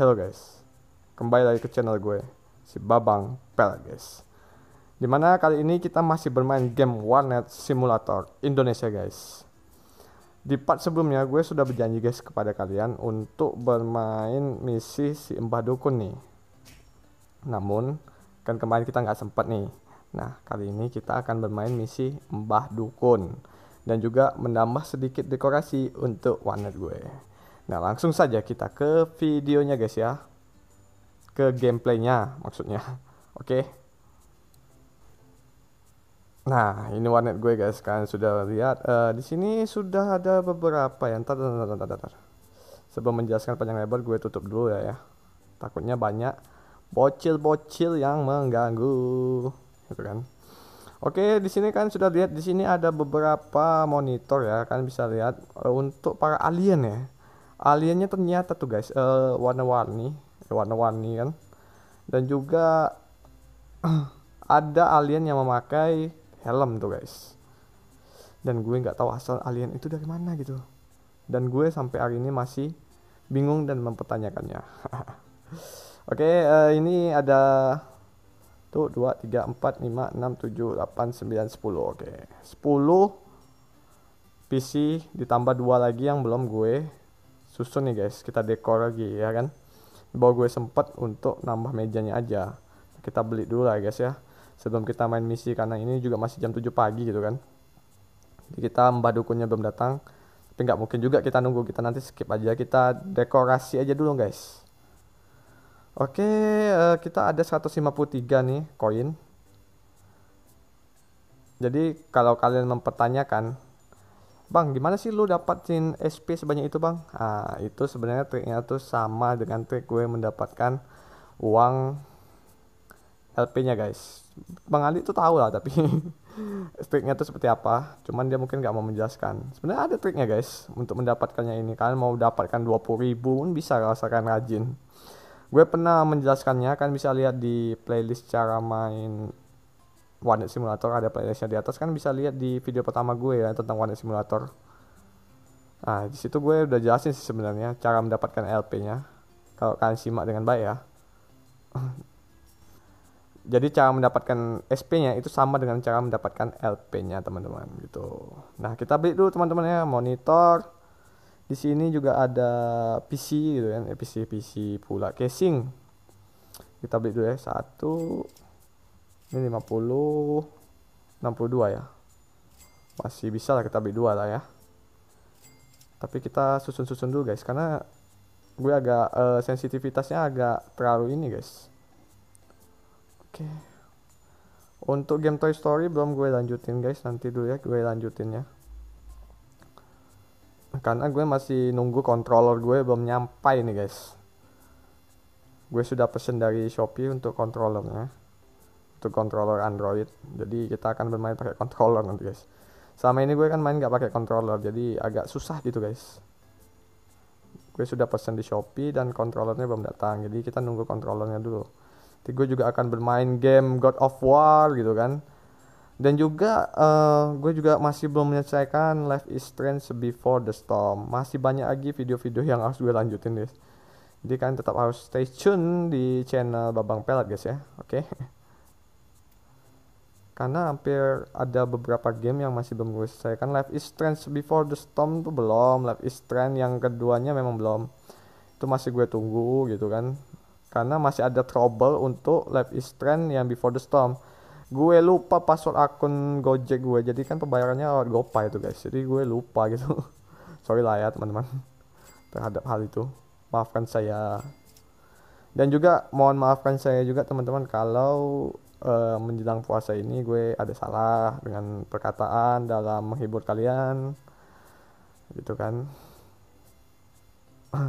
Hello guys, kembali lagi ke channel gue, si Babang Pel guys. Dimana kali ini kita masih bermain game Warnet Simulator Indonesia guys. Di part sebelumnya gue sudah berjanji guys kepada kalian untuk bermain misi si Mbah Dukun nih. Namun, kan kemarin kita nggak sempet nih. Nah, kali ini kita akan bermain misi Mbah Dukun. Dan juga menambah sedikit dekorasi untuk warnet gue. Nah langsung saja kita ke videonya guys ya. Ke gameplaynya maksudnya. Oke. Okay. Nah ini warnet gue guys kan sudah lihat. Uh, di sini sudah ada beberapa yang tar, tar, Sebelum menjelaskan panjang lebar gue tutup dulu ya ya. Takutnya banyak bocil-bocil yang mengganggu gitu kan. Oke, di sini kan sudah lihat di sini ada beberapa monitor ya, kan bisa lihat eh, untuk para alien ya aliennya ternyata tuh guys uh, warna-warni warna-warni kan dan juga ada alien yang memakai helm tuh guys dan gue nggak tahu asal alien itu dari mana gitu dan gue sampai hari ini masih bingung dan mempertanyakannya oke okay, uh, eh, ini ada tuh 2 3 4 5 6 7 8 9 10 oke okay. 10 PC ditambah dua lagi yang belum gue susun nih guys kita dekor lagi ya kan bahwa gue sempet untuk nambah mejanya aja kita beli dulu lah guys ya sebelum kita main misi karena ini juga masih jam 7 pagi gitu kan jadi kita mbak dukunnya belum datang tapi nggak mungkin juga kita nunggu kita nanti skip aja kita dekorasi aja dulu guys oke eh, kita ada 153 nih koin jadi kalau kalian mempertanyakan Bang, gimana sih lu dapatin SP sebanyak itu, Bang? Ah, itu sebenarnya triknya tuh sama dengan trik gue mendapatkan uang LP-nya, guys. Bang Ali tuh tahu lah, tapi triknya tuh seperti apa. Cuman dia mungkin gak mau menjelaskan. Sebenarnya ada triknya, guys, untuk mendapatkannya ini. Kalian mau dapatkan 20 ribu pun bisa rasakan rajin. Gue pernah menjelaskannya, kan bisa lihat di playlist cara main One Simulator ada playlistnya di atas kan bisa lihat di video pertama gue ya tentang One Simulator. Nah, di situ gue udah jelasin sih sebenarnya cara mendapatkan LP-nya. Kalau kalian simak dengan baik ya. Jadi cara mendapatkan SP-nya itu sama dengan cara mendapatkan LP-nya teman-teman gitu. Nah, kita beli dulu teman-teman ya monitor. Di sini juga ada PC gitu kan, eh, PC PC pula casing. Kita beli dulu ya satu ini 50 62 ya masih bisa lah kita beli dua lah ya tapi kita susun-susun dulu guys karena gue agak uh, sensitivitasnya agak terlalu ini guys oke untuk game Toy Story belum gue lanjutin guys nanti dulu ya gue lanjutin ya karena gue masih nunggu controller gue belum nyampai nih guys gue sudah pesen dari Shopee untuk controllernya itu controller Android jadi kita akan bermain pakai controller nanti guys selama ini gue kan main nggak pakai controller jadi agak susah gitu guys gue sudah pesen di Shopee dan controllernya belum datang jadi kita nunggu controllernya dulu jadi gue juga akan bermain game God of War gitu kan dan juga uh, gue juga masih belum menyelesaikan Life is Strange Before the Storm masih banyak lagi video-video yang harus gue lanjutin guys jadi kalian tetap harus stay tune di channel Babang Pelat guys ya oke okay? karena hampir ada beberapa game yang masih belum gue selesaikan Life is Strange Before the Storm tuh belum Life is Strange yang keduanya memang belum itu masih gue tunggu gitu kan karena masih ada trouble untuk Life is Strange yang Before the Storm gue lupa password akun Gojek gue jadi kan pembayarannya lewat GoPay itu guys jadi gue lupa gitu sorry lah ya teman-teman terhadap hal itu maafkan saya dan juga mohon maafkan saya juga teman-teman kalau uh, menjelang puasa ini gue ada salah dengan perkataan dalam menghibur kalian gitu kan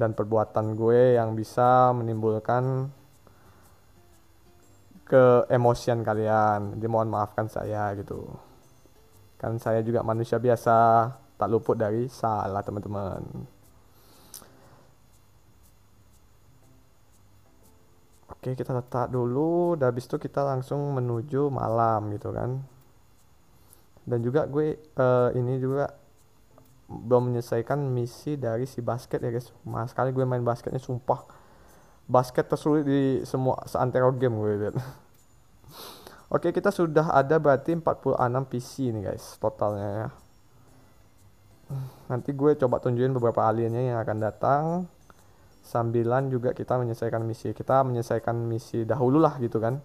dan perbuatan gue yang bisa menimbulkan ke emosian kalian jadi mohon maafkan saya gitu kan saya juga manusia biasa tak luput dari salah teman-teman Oke, kita letak dulu, dan habis itu kita langsung menuju malam gitu kan. Dan juga gue uh, ini juga belum menyelesaikan misi dari si basket ya guys. Mas sekali gue main basketnya sumpah. Basket tersulit di semua seantero game gue lihat. Oke, kita sudah ada berarti 46 PC ini guys totalnya ya. Nanti gue coba tunjukin beberapa aliennya yang akan datang sambilan juga kita menyelesaikan misi kita menyelesaikan misi dahulu lah gitu kan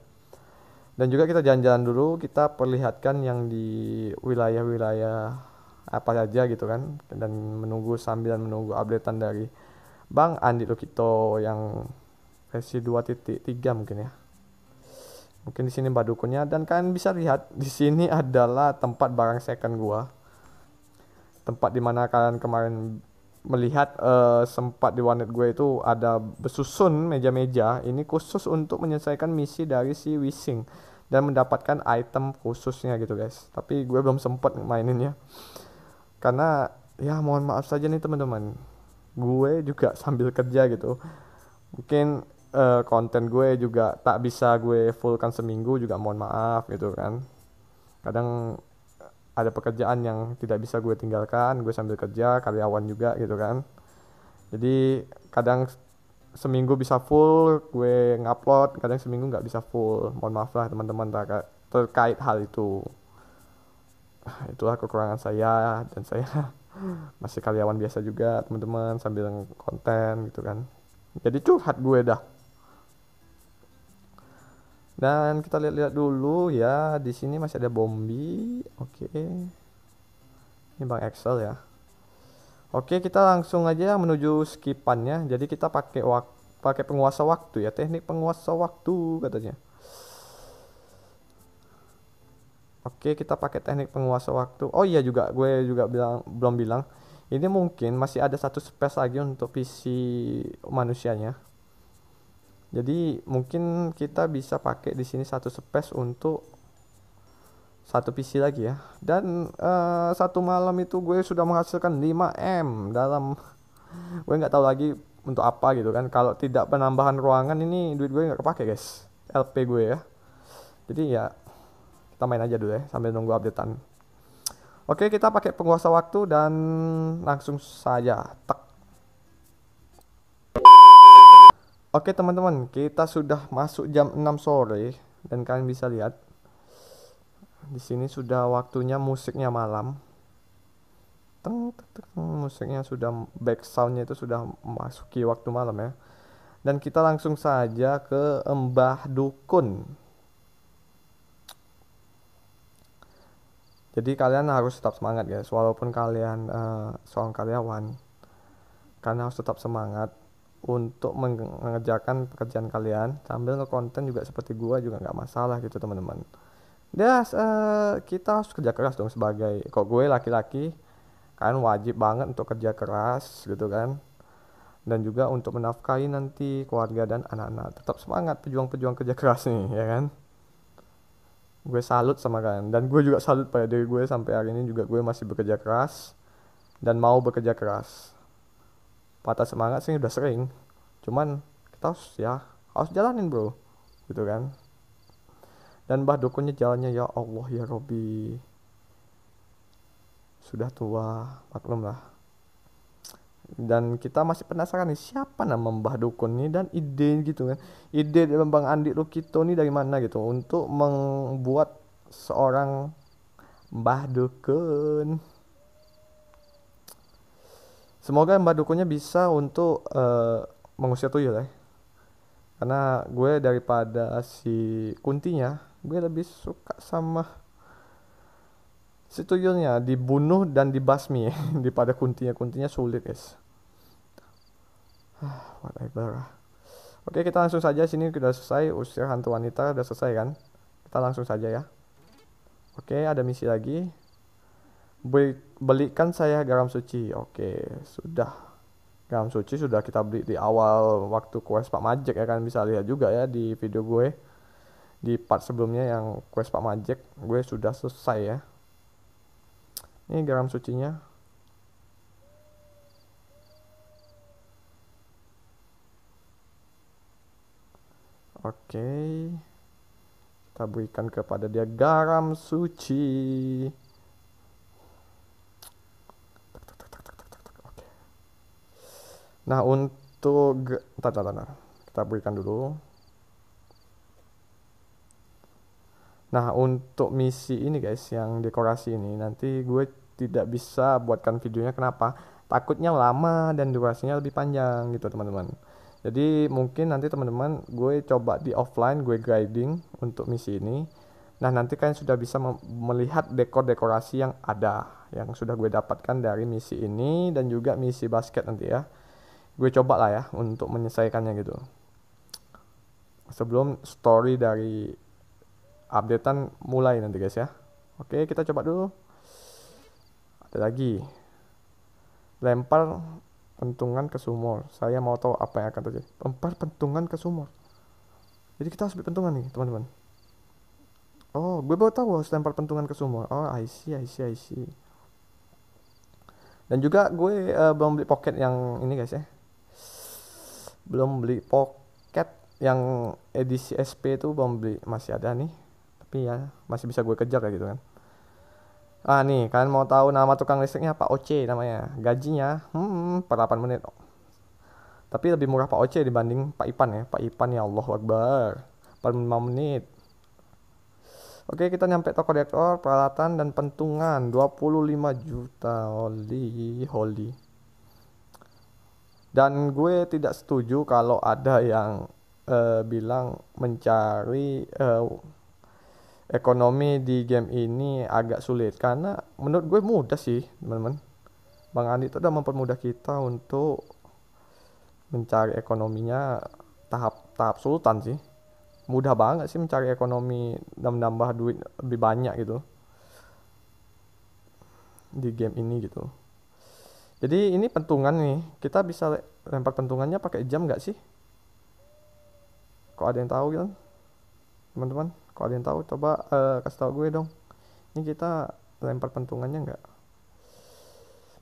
dan juga kita jalan-jalan dulu kita perlihatkan yang di wilayah-wilayah apa saja gitu kan dan menunggu sambilan menunggu updatean dari Bang Andi Lukito yang versi 2.3 mungkin ya mungkin di sini badukunya dan kalian bisa lihat di sini adalah tempat barang second gua tempat dimana kalian kemarin melihat uh, sempat di warnet gue itu ada bersusun meja-meja ini khusus untuk menyelesaikan misi dari si Wishing dan mendapatkan item khususnya gitu guys tapi gue belum sempat maininnya karena ya mohon maaf saja nih teman-teman gue juga sambil kerja gitu mungkin uh, konten gue juga tak bisa gue fullkan seminggu juga mohon maaf gitu kan kadang ada pekerjaan yang tidak bisa gue tinggalkan gue sambil kerja karyawan juga gitu kan jadi kadang seminggu bisa full gue ngupload kadang seminggu nggak bisa full mohon maaf lah teman-teman terkait hal itu itulah kekurangan saya dan saya masih karyawan biasa juga teman-teman sambil konten gitu kan jadi curhat gue dah dan kita lihat-lihat dulu ya di sini masih ada bombi oke okay. ini bang Excel ya oke okay, kita langsung aja menuju skipannya jadi kita pakai pakai penguasa waktu ya teknik penguasa waktu katanya Oke, kita pakai teknik penguasa waktu. Oh iya juga, gue juga bilang belum bilang. Ini mungkin masih ada satu space lagi untuk PC manusianya jadi mungkin kita bisa pakai di sini satu space untuk satu PC lagi ya dan uh, satu malam itu gue sudah menghasilkan 5M dalam gue nggak tahu lagi untuk apa gitu kan kalau tidak penambahan ruangan ini duit gue nggak kepake guys LP gue ya jadi ya kita main aja dulu ya sambil nunggu updatean oke kita pakai penguasa waktu dan langsung saja tek Oke teman-teman, kita sudah masuk jam 6 sore dan kalian bisa lihat di sini sudah waktunya musiknya malam. Teng, teng, teng musiknya sudah back soundnya itu sudah masuki waktu malam ya. Dan kita langsung saja ke Mbah Dukun. Jadi kalian harus tetap semangat guys, walaupun kalian uh, eh, seorang karyawan, karena harus tetap semangat untuk mengerjakan pekerjaan kalian sambil ngekonten juga seperti gua juga nggak masalah gitu teman-teman. Ya, uh, kita harus kerja keras dong sebagai kok gue laki-laki kan wajib banget untuk kerja keras gitu kan dan juga untuk menafkahi nanti keluarga dan anak-anak tetap semangat pejuang-pejuang kerja keras nih ya kan gue salut sama kalian dan gue juga salut pada diri gue sampai hari ini juga gue masih bekerja keras dan mau bekerja keras patah semangat sih udah sering cuman kita harus ya harus jalanin bro gitu kan dan bah dukunnya jalannya ya Allah ya Robi sudah tua maklum lah dan kita masih penasaran nih siapa nama Mbah Dukun ini dan ide gitu kan ide dari Bang Andi Lukito ini dari mana gitu untuk membuat seorang Mbah Dukun semoga mbak dukunya bisa untuk uh, mengusir tuyul ya karena gue daripada si kuntinya gue lebih suka sama si tuyulnya dibunuh dan dibasmi ya. daripada kuntinya kuntinya sulit guys ah, whatever oke kita langsung saja sini sudah selesai usir hantu wanita sudah selesai kan kita langsung saja ya oke ada misi lagi beli belikan saya garam suci. Oke, sudah. Garam suci sudah kita beli di awal waktu quest Pak Majek ya kan bisa lihat juga ya di video gue di part sebelumnya yang quest Pak Majek gue sudah selesai ya. Ini garam sucinya. Oke. Kita berikan kepada dia garam suci. Nah untuk tata kita berikan dulu. Nah untuk misi ini guys yang dekorasi ini nanti gue tidak bisa buatkan videonya kenapa? Takutnya lama dan durasinya lebih panjang gitu teman-teman. Jadi mungkin nanti teman-teman gue coba di offline gue guiding untuk misi ini. Nah nanti kalian sudah bisa melihat dekor dekorasi yang ada yang sudah gue dapatkan dari misi ini dan juga misi basket nanti ya gue coba lah ya untuk menyelesaikannya gitu sebelum story dari updatean mulai nanti guys ya oke kita coba dulu ada lagi lempar pentungan ke sumur saya mau tahu apa yang akan terjadi lempar pentungan ke sumur jadi kita harus pentungan nih teman-teman oh gue baru tahu harus lempar pentungan ke sumur oh I see I see I see dan juga gue uh, belum beli pocket yang ini guys ya belum beli pocket yang edisi SP itu belum beli masih ada nih tapi ya masih bisa gue kejar kayak gitu kan ah nih kalian mau tahu nama tukang listriknya Pak OC namanya gajinya hmm per 8 menit tapi lebih murah Pak OC dibanding Pak Ipan ya Pak Ipan ya Allah Akbar per 5 menit Oke kita nyampe toko dekor peralatan dan pentungan 25 juta holy holy dan gue tidak setuju kalau ada yang uh, bilang mencari uh, ekonomi di game ini agak sulit karena menurut gue mudah sih teman-teman Bang Andi itu udah mempermudah kita untuk mencari ekonominya tahap tahap sultan sih mudah banget sih mencari ekonomi dan menambah duit lebih banyak gitu di game ini gitu jadi ini pentungan nih. Kita bisa lempar pentungannya pakai jam nggak sih? Kok ada yang tahu kan? Teman-teman, kok ada yang tahu? Coba uh, kasih tahu gue dong. Ini kita lempar pentungannya nggak?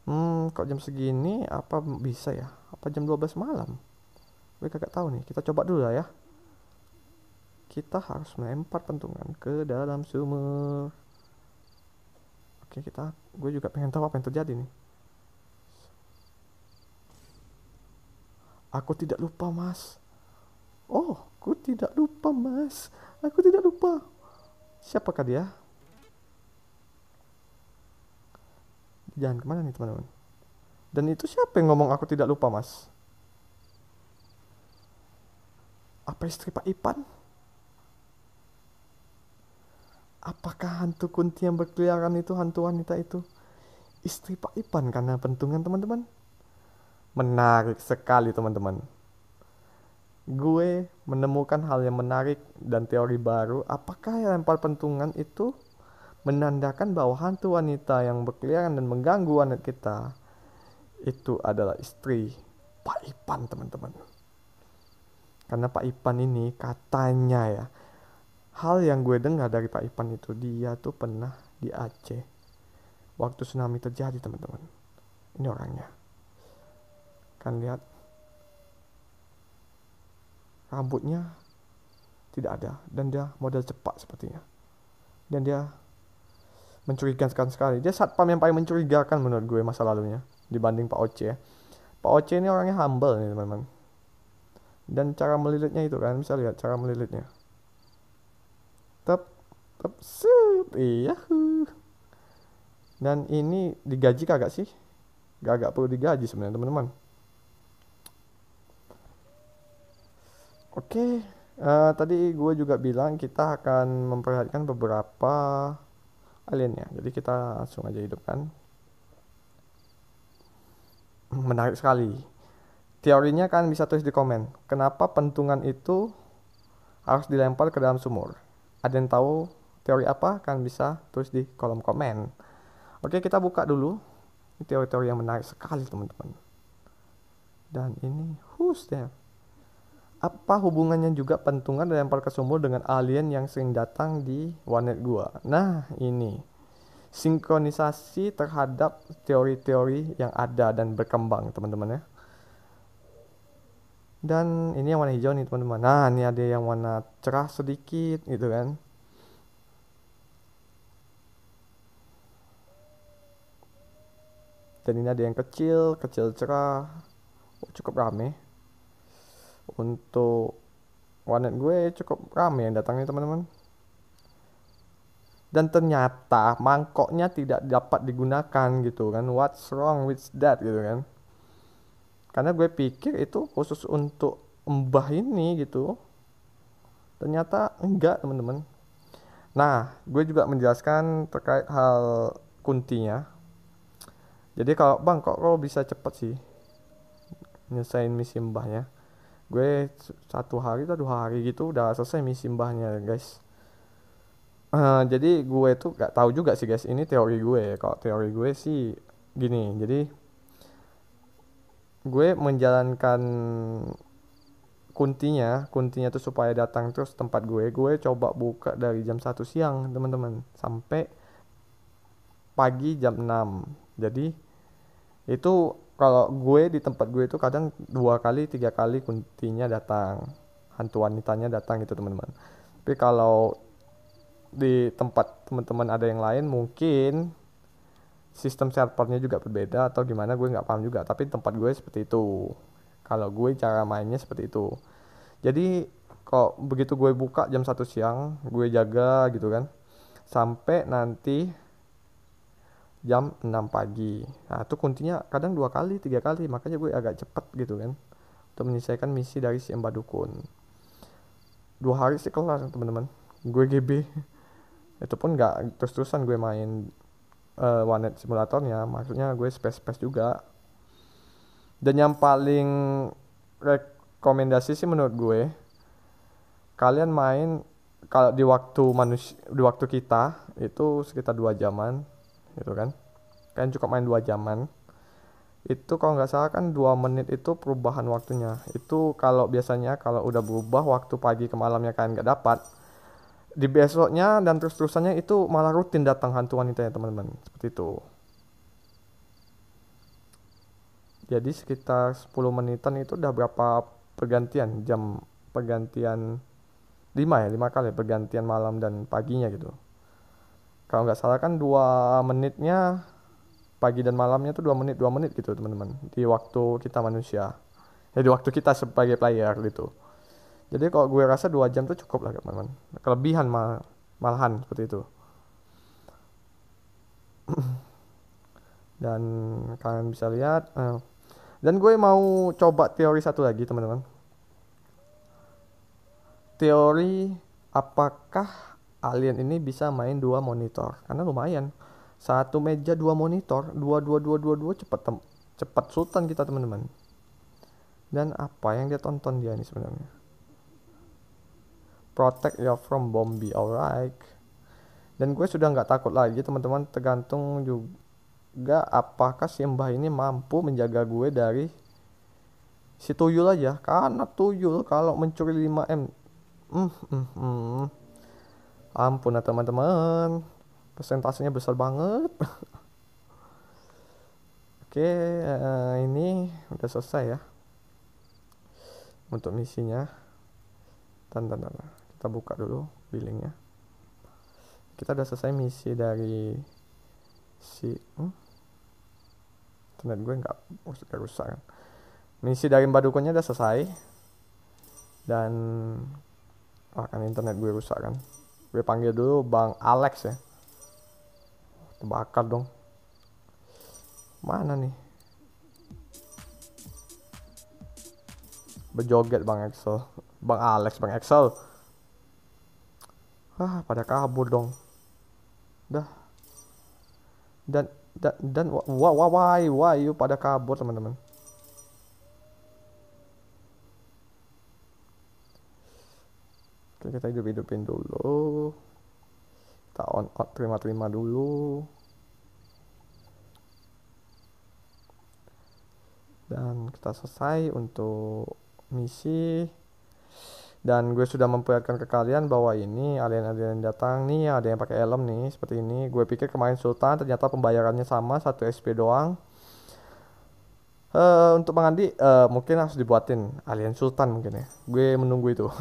Hmm, kok jam segini apa bisa ya? Apa jam 12 malam? Gue kagak tahu nih. Kita coba dulu lah ya. Kita harus melempar pentungan ke dalam sumur. Oke, kita gue juga pengen tahu apa yang terjadi nih. Aku tidak lupa, Mas. Oh, aku tidak lupa, Mas. Aku tidak lupa. Siapakah dia? Jangan kemana nih, teman-teman. Dan itu siapa yang ngomong aku tidak lupa, Mas? Apa istri Pak Ipan? Apakah hantu kunti yang berkeliaran itu hantu wanita itu? Istri Pak Ipan karena pentungan teman-teman? menarik sekali teman-teman. Gue menemukan hal yang menarik dan teori baru apakah lempar pentungan itu menandakan bahwa hantu wanita yang berkeliaran dan mengganggu anak kita itu adalah istri Pak Ipan teman-teman. Karena Pak Ipan ini katanya ya, hal yang gue dengar dari Pak Ipan itu dia tuh pernah di Aceh waktu tsunami terjadi teman-teman. Ini orangnya kan lihat rambutnya tidak ada dan dia model cepat sepertinya dan dia mencurigakan sekali dia satpam yang paling mencurigakan menurut gue masa lalunya dibanding Pak Oce Pak Oce ini orangnya humble nih teman-teman dan cara melilitnya itu kan bisa lihat cara melilitnya tep tep sup iya dan ini digaji kagak sih gak agak perlu digaji sebenarnya teman-teman Oke, uh, tadi gue juga bilang kita akan memperhatikan beberapa alien ya. Jadi kita langsung aja hidupkan. Menarik sekali. Teorinya kan bisa tulis di komen. Kenapa pentungan itu harus dilempar ke dalam sumur? Ada yang tahu teori apa? Kan bisa tulis di kolom komen. Oke, kita buka dulu. teori-teori yang menarik sekali, teman-teman. Dan ini who's there? apa hubungannya juga pentungan dari ke sumur dengan alien yang sering datang di warnet gua? Nah, ini sinkronisasi terhadap teori-teori yang ada dan berkembang, teman-teman ya. Dan ini yang warna hijau nih, teman-teman. Nah, ini ada yang warna cerah sedikit gitu kan. Dan ini ada yang kecil, kecil cerah. Oh, cukup rame untuk warnet gue cukup ramai yang datangnya teman-teman dan ternyata mangkoknya tidak dapat digunakan gitu kan what's wrong with that gitu kan karena gue pikir itu khusus untuk embah ini gitu ternyata enggak teman-teman nah gue juga menjelaskan terkait hal kuntinya jadi kalau bang kok lo bisa cepet sih nyesain misi mbahnya gue satu hari atau dua hari gitu udah selesai misi mbahnya guys uh, jadi gue tuh gak tahu juga sih guys ini teori gue kalau teori gue sih gini jadi gue menjalankan kuntinya kuntinya tuh supaya datang terus tempat gue gue coba buka dari jam 1 siang teman-teman sampai pagi jam 6 jadi itu kalau gue di tempat gue itu kadang dua kali tiga kali kuntinya datang hantu wanitanya datang gitu teman-teman tapi kalau di tempat teman-teman ada yang lain mungkin sistem servernya juga berbeda atau gimana gue nggak paham juga tapi tempat gue seperti itu kalau gue cara mainnya seperti itu jadi kok begitu gue buka jam satu siang gue jaga gitu kan sampai nanti jam 6 pagi nah itu kuncinya kadang dua kali tiga kali makanya gue agak cepet gitu kan untuk menyelesaikan misi dari si Mbak Dukun dua hari sih kelar teman-teman gue GB itu pun gak terus-terusan gue main uh, eh, Wanet simulatornya maksudnya gue space-space juga dan yang paling rekomendasi sih menurut gue kalian main kalau di waktu manusia di waktu kita itu sekitar dua jaman gitu kan kalian cukup main dua jaman itu kalau nggak salah kan dua menit itu perubahan waktunya itu kalau biasanya kalau udah berubah waktu pagi ke malamnya kalian nggak dapat di besoknya dan terus terusannya itu malah rutin datang hantu wanita ya teman-teman seperti itu jadi sekitar 10 menitan itu udah berapa pergantian jam pergantian lima ya lima kali ya, pergantian malam dan paginya gitu kalau nggak salah kan dua menitnya pagi dan malamnya tuh dua menit dua menit gitu teman-teman di waktu kita manusia ya waktu kita sebagai player gitu jadi kalau gue rasa dua jam tuh cukup lah teman-teman kelebihan mal malahan seperti itu dan kalian bisa lihat eh. dan gue mau coba teori satu lagi teman-teman teori apakah alien ini bisa main dua monitor karena lumayan satu meja dua monitor dua dua dua dua dua cepat tem- cepat sultan kita teman-teman dan apa yang dia tonton dia ini sebenarnya protect you ya, from Bombi alright dan gue sudah nggak takut lagi teman-teman tergantung juga apakah si mbah ini mampu menjaga gue dari si tuyul aja karena tuyul kalau mencuri 5M mm, mm, mm, Ampun ya teman-teman. Persentasenya besar banget. Oke, uh, ini udah selesai ya. Untuk misinya. Tanda tanda. Kita buka dulu billingnya. Kita udah selesai misi dari si hmm? internet gue nggak rusak rusak kan. Misi dari Mbak Dukunnya udah selesai dan akan internet gue rusak kan. Gue panggil dulu Bang Alex ya. Terbakar dong. Mana nih? Berjoget Bang Excel. Bang Alex, Bang Excel. Ah, pada kabur dong. Dah. Dan dan dan why why why you pada kabur teman-teman. kita hidup hidupin dulu kita on out terima terima dulu dan kita selesai untuk misi dan gue sudah memperlihatkan ke kalian bahwa ini alien-alien datang nih ada yang pakai helm nih seperti ini gue pikir kemarin Sultan ternyata pembayarannya sama satu SP doang uh, untuk mengandi Andi uh, mungkin harus dibuatin alien Sultan mungkin ya gue menunggu itu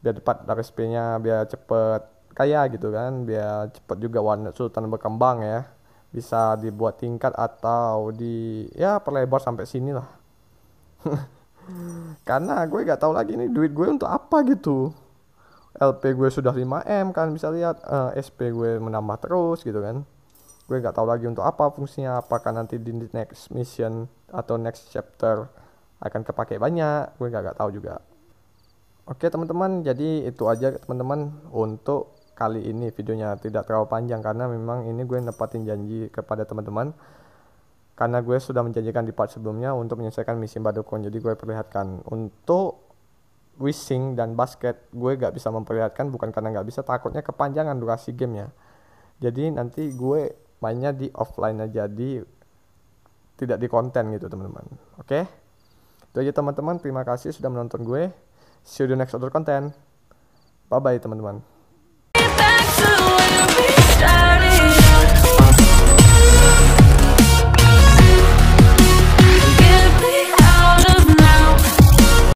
biar cepat RSP-nya biar cepet kaya gitu kan biar cepet juga warna sultan berkembang ya bisa dibuat tingkat atau di ya perlebar sampai sini lah karena gue gak tahu lagi nih duit gue untuk apa gitu LP gue sudah 5M kan bisa lihat uh, eh, SP gue menambah terus gitu kan gue gak tahu lagi untuk apa fungsinya apakah nanti di next mission atau next chapter akan kepake banyak gue gak tahu juga Oke teman-teman, jadi itu aja teman-teman untuk kali ini videonya tidak terlalu panjang karena memang ini gue nepatin janji kepada teman-teman karena gue sudah menjanjikan di part sebelumnya untuk menyelesaikan misi badukon jadi gue perlihatkan untuk wishing dan basket gue gak bisa memperlihatkan bukan karena gak bisa takutnya kepanjangan durasi gamenya jadi nanti gue mainnya di offline aja di tidak di konten gitu teman-teman oke itu aja teman-teman terima kasih sudah menonton gue See you the next other content. Bye bye teman-teman.